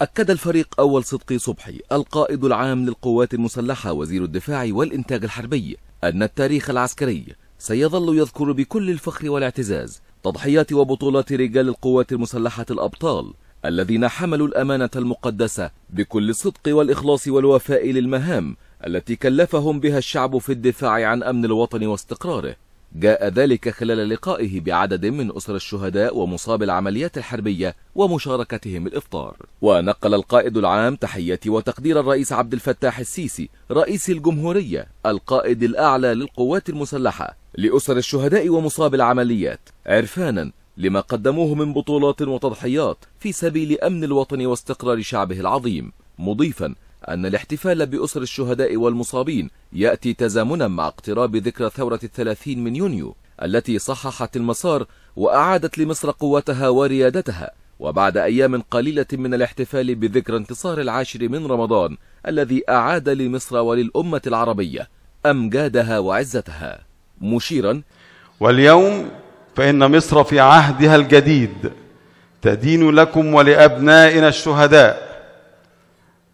أكد الفريق أول صدقي صبحي القائد العام للقوات المسلحة وزير الدفاع والإنتاج الحربي أن التاريخ العسكري سيظل يذكر بكل الفخر والاعتزاز تضحيات وبطولات رجال القوات المسلحة الأبطال الذين حملوا الأمانة المقدسة بكل الصدق والإخلاص والوفاء للمهام التي كلفهم بها الشعب في الدفاع عن أمن الوطن واستقراره جاء ذلك خلال لقائه بعدد من أسر الشهداء ومصاب العمليات الحربية ومشاركتهم الإفطار ونقل القائد العام تحية وتقدير الرئيس عبد الفتاح السيسي رئيس الجمهورية القائد الأعلى للقوات المسلحة لأسر الشهداء ومصاب العمليات عرفانا لما قدموه من بطولات وتضحيات في سبيل أمن الوطن واستقرار شعبه العظيم مضيفا أن الاحتفال بأسر الشهداء والمصابين يأتي تزامنا مع اقتراب ذكرى ثورة الثلاثين من يونيو التي صححت المسار وأعادت لمصر قوتها وريادتها وبعد أيام قليلة من الاحتفال بذكرى انتصار العاشر من رمضان الذي أعاد لمصر وللأمة العربية أمجادها وعزتها مشيرا واليوم فإن مصر في عهدها الجديد تدين لكم ولأبنائنا الشهداء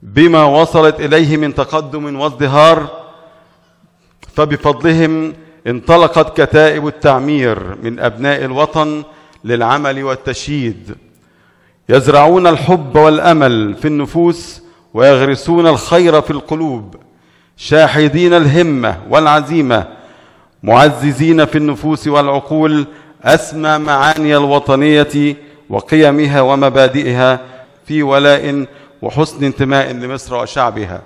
بما وصلت إليه من تقدم وازدهار فبفضلهم انطلقت كتائب التعمير من أبناء الوطن للعمل والتشييد يزرعون الحب والأمل في النفوس ويغرسون الخير في القلوب شاحذين الهمة والعزيمة معززين في النفوس والعقول أسمى معاني الوطنية وقيمها ومبادئها في ولاء وحسن انتماء لمصر وشعبها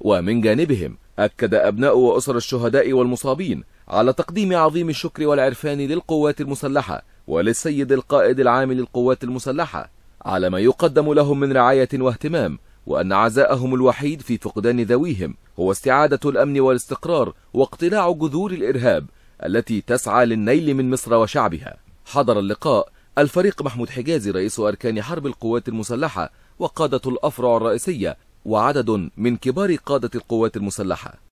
ومن جانبهم أكد أبناء وأسر الشهداء والمصابين على تقديم عظيم الشكر والعرفان للقوات المسلحة وللسيد القائد العام للقوات المسلحة على ما يقدم لهم من رعاية واهتمام وأن عزاءهم الوحيد في فقدان ذويهم هو استعادة الأمن والاستقرار واقتلاع جذور الإرهاب التي تسعى للنيل من مصر وشعبها حضر اللقاء الفريق محمود حجازي رئيس أركان حرب القوات المسلحة وقادة الأفرع الرئيسية وعدد من كبار قادة القوات المسلحة